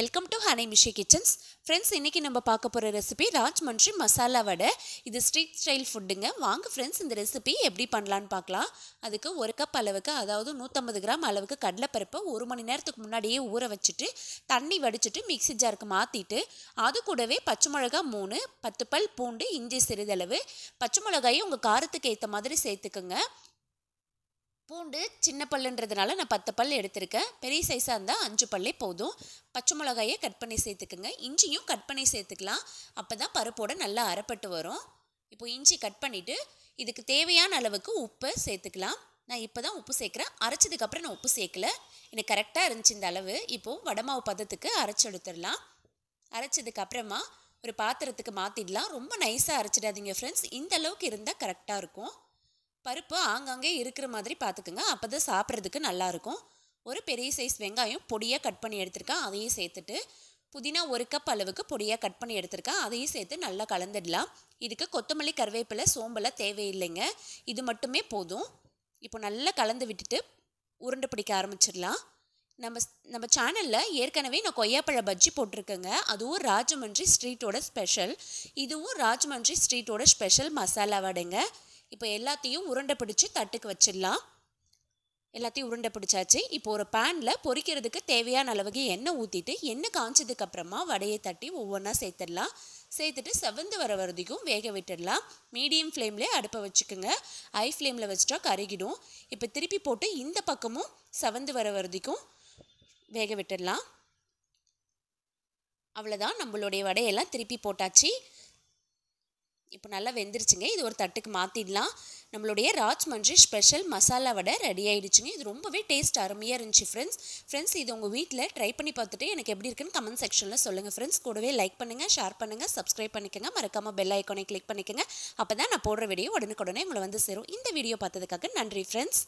welcome to ஹனை மிஷி kitchens friends இன்றைக்கி நம்ம பார்க்க போகிற ரெசிபி ராஜ்மன்றி மசாலா வடை இது ஸ்ட்ரீட் ஸ்டைல் ஃபுட்டுங்க வாங்க ஃப்ரெண்ட்ஸ் இந்த ரெசிபி எப்படி பண்ணலான்னு பார்க்கலாம் அதுக்கு ஒரு கப் அளவுக்கு அதாவது நூற்றம்பது கிராம் அளவுக்கு கடலைப்பருப்பை ஒரு மணி நேரத்துக்கு முன்னாடியே ஊற வச்சுட்டு தண்ணி வடிச்சிட்டு மிக்சி ஜாருக்கு மாற்றிட்டு அது கூடவே பச்சை மிளகா மூணு பத்து பல் பூண்டு இஞ்சி சிறிதளவு பச்சை மிளகாயும் உங்கள் காரத்துக்கு ஏற்ற மாதிரி சேர்த்துக்குங்க பூண்டு சின்ன பல்லுன்றதுனால நான் பத்து பல் எடுத்திருக்கேன் பெரிய சைஸாக இருந்தால் அஞ்சு பல்லே போதும் பச்சை மிளகாயே கட் பண்ணி சேர்த்துக்குங்க இஞ்சியும் கட் பண்ணி சேர்த்துக்கலாம் அப்போ தான் பருப்போட நல்லா அரைப்பட்டு வரும் இப்போ இஞ்சி கட் பண்ணிவிட்டு இதுக்கு தேவையான அளவுக்கு உப்பு சேர்த்துக்கலாம் நான் இப்போ தான் உப்பு சேர்க்குறேன் அரைச்சதுக்கப்புறம் நான் உப்பு சேர்க்கல எனக்கு கரெக்டாக இருந்துச்சு இந்த அளவு இப்போது வடமாவு பதத்துக்கு அரைச்சி எடுத்துடலாம் அரைச்சதுக்கப்புறமா ஒரு பாத்திரத்துக்கு மாற்றிடலாம் ரொம்ப நைஸாக அரைச்சிடாதீங்க ஃப்ரெண்ட்ஸ் இந்த அளவுக்கு இருந்தால் கரெக்டாக இருக்கும் பருப்பு ஆங்காங்கே இருக்கிற மாதிரி பார்த்துக்குங்க அப்போ தான் சாப்பிட்றதுக்கு நல்லாயிருக்கும் ஒரு பெரிய சைஸ் வெங்காயம் பொடியாக கட் பண்ணி எடுத்திருக்கேன் அதையும் சேர்த்துட்டு புதினா ஒரு கப் அளவுக்கு பொடியாக கட் பண்ணி எடுத்திருக்கேன் அதையும் சேர்த்து நல்லா கலந்துடலாம் இதுக்கு கொத்தமல்லி கருவேப்பிலை சோம்பெல்லாம் தேவையில்லைங்க இது மட்டுமே போதும் இப்போ நல்லா கலந்து விட்டுட்டு உருண்டு பிடிக்க ஆரம்பிச்சிடலாம் நம்ம நம்ம சேனலில் ஏற்கனவே நான் கொய்யாப்பழ பஜ்ஜி போட்டிருக்கேங்க அதுவும் ராஜமன்றி ஸ்ட்ரீட்டோட ஸ்பெஷல் இதுவும் ராஜமன்றி ஸ்ட்ரீட்டோட ஸ்பெஷல் மசாலா வடைங்க இப்போ எல்லாத்தையும் உருண்டை பிடிச்சி தட்டுக்கு வச்சிடலாம் எல்லாத்தையும் உருண்டை பிடிச்சாச்சு இப்போ ஒரு பேனில் பொரிக்கிறதுக்கு தேவையான அளவுக்கு எண்ணெய் ஊற்றிட்டு எண்ணெய் அப்புறமா வடையை தட்டி ஒவ்வொன்றா சேர்த்துடலாம் சேர்த்துட்டு செவந்து வர வரதுக்கும் வேக விட்டுடலாம் மீடியம் ஃப்ளேம்லேயே அடுப்பை வச்சுக்கோங்க ஹை ஃப்ளேமில் வச்சுட்டா கருகிடும் இப்போ திருப்பி போட்டு இந்த பக்கமும் செவந்து வர வரதுக்கும் வேக விட்டுடலாம் அவ்வளோதான் நம்மளுடைய வடையெல்லாம் திருப்பி போட்டாச்சு இப்போ நல்லா வெந்துருச்சுங்க இது ஒரு தட்டுக்கு மாற்றிடலாம் நம்மளுடைய ராஜ் ஸ்பெஷல் மசாலா வடை ரெடி ஆகிடுச்சுங்க இது ரொம்பவே டேஸ்ட் அருமையாக இருந்துச்சு ஃப்ரெண்ட்ஸ் ஃப்ரெண்ட்ஸ் இது உங்கள் வீட்டில் ட்ரை பண்ணி பார்த்துட்டு எனக்கு எப்படி இருக்குன்னு கமெண்ட் செக்ஷனில் சொல்லுங்கள் ஃப்ரெண்ட்ஸ் கூடவே லைக் பண்ணுங்கள் ஷேர் பண்ணுங்கள் சப்ஸ்கிரைப் பண்ணிக்கோங்க மறக்காமல் பெல் ஐக்கானை கிளிக் பண்ணிக்கோங்க அப்போ தான் நான் போடுற வீடியோ உடனுக்குடனே உங்களை வந்து சேரும் இந்த வீடியோ பார்த்ததுக்காக நன்றி ஃப்ரெண்ட்ஸ்